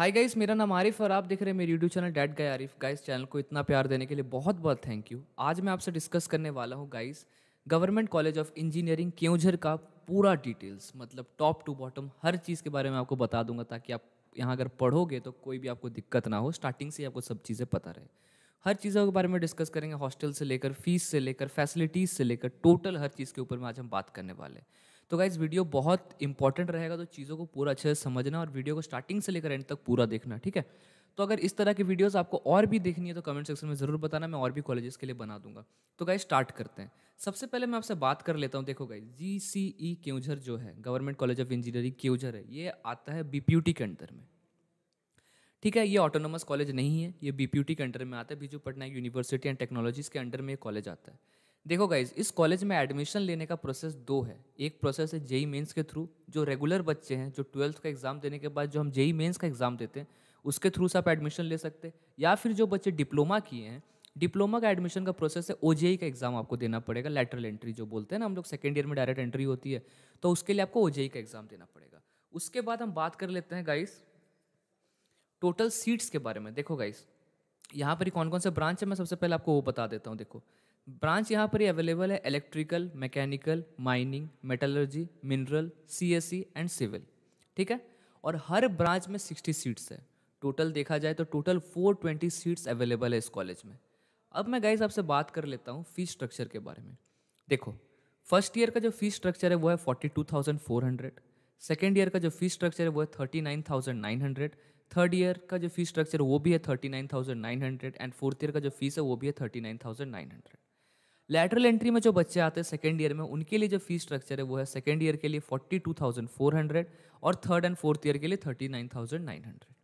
hi guys मेरा नाम आरिफ और आप देख रहे हैं मेरे YouTube channel dad guy Arif guys channel को इतना प्यार देने के लिए बहुत बहुत थैंक यू आज मैं आपसे डिस्कस करने वाला हूँ guys government college of engineering Keonjhar का पूरा डिटेल्स मतलब टॉप टू बॉटम हर चीज़ के बारे में आपको बता दूंगा ताकि आप यहाँ अगर पढ़ोगे तो कोई भी आपको दिक्कत ना हो स्टार्टिंग से आपको सब चीज़ें पता रहे हर चीज़ों के बारे में डिस्कस करेंगे हॉस्टल से लेकर फीस से लेकर फैसिलिटीज़ से लेकर टोटल हर चीज़ के ऊपर में आज हम बात करने वाले हैं तो गाइज वीडियो बहुत इंपॉर्टेंट रहेगा तो चीज़ों को पूरा अच्छे से समझना और वीडियो को स्टार्टिंग से लेकर एंड तक पूरा देखना ठीक है तो अगर इस तरह की वीडियोस आपको और भी देखनी है तो कमेंट सेक्शन में ज़रूर बताना मैं और भी कॉलेजेस के लिए बना दूंगा तो गाइज स्टार्ट करते हैं सबसे पहले मैं आपसे बात कर लेता हूँ देखो गाइज जी सी ई केवझर जो है government college of engineering Keonjhar है ये आता है बी के अंडर में ठीक है ये ऑटोनोमस कॉलेज नहीं है ये बी के अंडर में आता है Biju Patnaik university and technologies के अंडर में ये कॉलेज आता है देखो गाइज इस कॉलेज में एडमिशन लेने का प्रोसेस दो है एक प्रोसेस है जेई मेंस के थ्रू जो रेगुलर बच्चे हैं जो ट्वेल्थ का एग्ज़ाम देने के बाद जो हम जेई मेंस का एग्ज़ाम देते हैं उसके थ्रू से आप एडमिशन ले सकते हैं या फिर जो बच्चे डिप्लोमा किए हैं डिप्लोमा का एडमिशन का प्रोसेस है ओ e का एग्ज़ाम आपको देना पड़ेगा लेटरल एंट्री जो बोलते हैं ना हम लोग सेकेंड ईयर में डायरेक्ट एंट्री होती है तो उसके लिए आपको ओ e का एग्ज़ाम देना पड़ेगा उसके बाद हम बात कर लेते हैं गाइस टोटल सीट्स के बारे में देखो गाइस यहाँ पर कौन कौन से ब्रांच है मैं सबसे पहले आपको वो बता देता हूँ देखो ब्रांच यहाँ पर अवेलेबल है electrical mechanical mining metallurgy mineral C S C and civil ठीक है और हर ब्रांच में सिक्सटी सीट्स है टोटल देखा जाए तो total four twenty seats available है इस कॉलेज में अब मैं गाइज आपसे बात कर लेता हूँ फ़ीस स्ट्रक्चर के बारे में देखो फर्स्ट ईयर का जो फीस स्ट्रक्चर है वो है forty two thousand four hundred second year का जो फीस स्ट्रक्चर है वो है thirty nine thousand nine hundred third year का जो फीस स्ट्रक्चर वो भी है thirty nine thousand nine hundred and fourth year का जो फीस है वो भी है thirty nine thousand nine hundred lateral entry में जो बच्चे आते हैं सेकेंड ईयर में उनके लिए जो फीस स्ट्रक्चर है वो है सेकेंड ईयर के लिए forty two thousand four hundred और थर्ड एंड फोर्थ ईयर के लिए thirty nine thousand nine hundred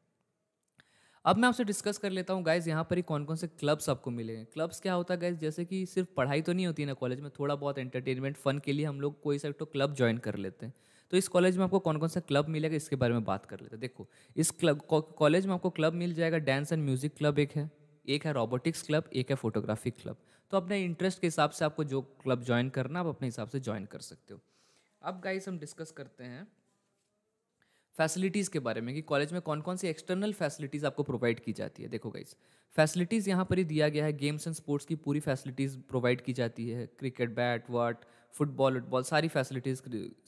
अब मैं आपसे डिस्कस कर लेता हूँ गाइज यहाँ पर ही कौन कौन से क्लब्स आपको मिलेंगे क्लब्स क्या होता है गाइज जैसे कि सिर्फ पढ़ाई तो नहीं होती है ना कॉलेज में थोड़ा बहुत एंटरटेनमेंट फन के लिए हम लोग कोई सा तो क्लब ज्वाइन कर लेते हैं तो इस कॉलेज में आपको कौन कौन सा क्लब मिलेगा इसके बारे में बात कर लेते हैं देखो इस क्लब कॉलेज में आपको क्लब मिल जाएगा डांस एंड म्यूजिक क्लब एक है एक है रोबोटिक्स क्लब एक है फोटोग्राफी क्लब तो अपने इंटरेस्ट के हिसाब से आपको जो क्लब ज्वाइन करना आप अपने हिसाब से ज्वाइन कर सकते हो अब गाइज हम डिस्कस करते हैं फैसिलिटीज़ के बारे में कि कॉलेज में कौन कौन सी एक्सटर्नल फैसिलिटीज़ आपको प्रोवाइड की जाती है देखो गाइज फैसिलिटीज़ यहाँ पर ही दिया गया है गेम्स एंड स्पोर्ट्स की पूरी फैसिलिटीज़ प्रोवाइड की जाती है क्रिकेट बैट वाट फुटबॉल वुटबॉल सारी फैसिलिटीज़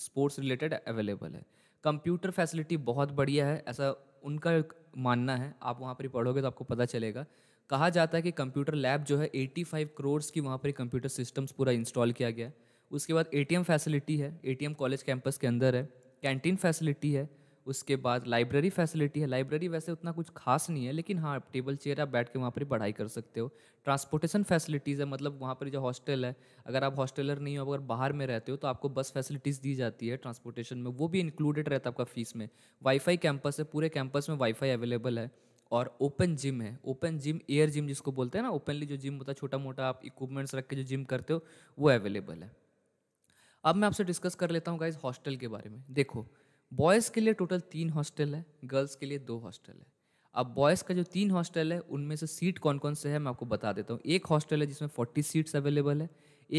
स्पोर्ट्स रिलेटेड अवेलेबल है कंप्यूटर फैसिलिटी बहुत बढ़िया है ऐसा उनका मानना है आप वहाँ पर ही पढ़ोगे तो आपको पता चलेगा कहा जाता है कि कंप्यूटर लैब जो है 85 करोड़ की वहाँ पर कंप्यूटर सिस्टम्स पूरा इंस्टॉल किया गया उसके बाद एटीएम फैसिलिटी है एटीएम कॉलेज कैंपस के अंदर है कैंटीन फैसिलिटी है उसके बाद लाइब्रेरी फैसिलिटी है लाइब्रेरी वैसे उतना कुछ खास नहीं है लेकिन हाँ टेबल चेयर आप बैठ के वहाँ पर पढ़ाई कर सकते हो ट्रांसपोर्टेशन फैसिलिटीज़ है मतलब वहाँ पर जो हॉस्टल है अगर आप हॉस्टेलर नहीं हो अगर बाहर में रहते हो तो आपको बस फैसिलिटीज़ दी जाती है ट्रांसपोर्टेशन में वो भी इंक्लूडेड रहता है आपका फ़ीस में वाईफाई कैंपस है पूरे कैंपस में वाईफाई अवेलेबल है और ओपन जिम है ओपन जिम एयर जिम जिसको बोलते हैं ना ओपनली जो जिम होता है छोटा मोटा आप इक्विपमेंट्स रख के जो जिम करते हो वो अवेलेबल है अब मैं आपसे डिस्कस कर लेता हूँ गाइज हॉस्टल के बारे में देखो बॉयज़ के लिए टोटल तीन हॉस्टल है गर्ल्स के लिए दो हॉस्टल है अब बॉयज़ का जो तीन हॉस्टल है उनमें से सीट कौन कौन से है मैं आपको बता देता हूँ एक हॉस्टल है जिसमें फोर्टी सीट्स अवेलेबल है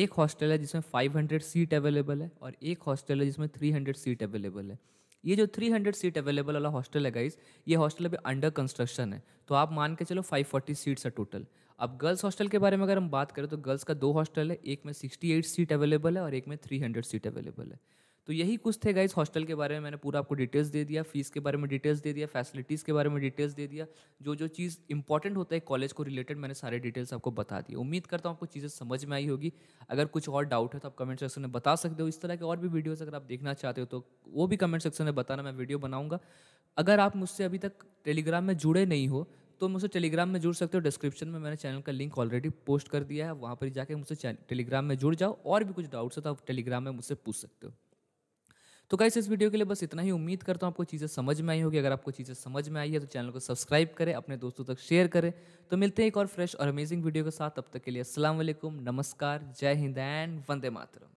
एक हॉस्टल है जिसमें फाइव हंड्रेड सीट अवेलेबल है और एक हॉस्टल है जिसमें थ्री हंड्रेड सीट अवेलेबल है ये जो थ्री हंड्रेड सीट अवेलेबल वाला हॉस्टल है गाइज ये हॉस्टल अभी अंडर कंस्ट्रक्शन है तो आप मान के चलो फाइव फोर्टी सीट्स है टोटल अब गर्ल्स हॉस्टल के बारे में अगर हम बात करें तो गर्ल्स का दो हॉस्टल है एक में सिक्सटी एट सीट अवेलेबल है और एक में थ्री हंड्रेड सीट अवेलेबल है तो यही कुछ थे गाइज हॉस्टल के बारे में मैंने पूरा आपको डिटेल्स दे दिया फीस के बारे में डिटेल्स दे दिया फैसिलिटीज़ के बारे में डिटेल्स दे दिया जो जो चीज़ इंपॉर्टेंट होता है कॉलेज को रिलेटेड मैंने सारे डिटेल्स आपको बता दिए उम्मीद करता हूँ आपको चीज़ें समझ में आई होगी अगर कुछ और डाउट है तो आप कमेंट सेक्शन में बता सकते हो इस तरह के और भी वीडियोज़ अगर आप देखना चाहते हो तो वो भी कमेंट सेक्शन में बताना मैं वीडियो बनाऊँगा अगर आप मुझसे अभी तक टेलीग्राम में जुड़े नहीं हो तो मुझसे टेलीग्राम में जुड़ सकते हो डिस्क्रिप्शन में मैंने चैनल का लिंक ऑलरेडी पोस्ट कर दिया है वहाँ पर जाके मुझसे टेलीग्राम में जुड़ जाओ और भी कुछ डाउट्स हो तो आप टेलीग्राम में मुझसे पूछ सकते हो तो गाइस इस वीडियो के लिए बस इतना ही उम्मीद करता हूँ आपको चीज़ें समझ में आई होगी अगर आपको चीज़ें समझ में आई है तो चैनल को सब्सक्राइब करें अपने दोस्तों तक शेयर करें तो मिलते हैं एक और फ्रेश और अमेजिंग वीडियो के साथ तब तक के लिए असलम नमस्कार जय हिंद एंड वंदे मातरम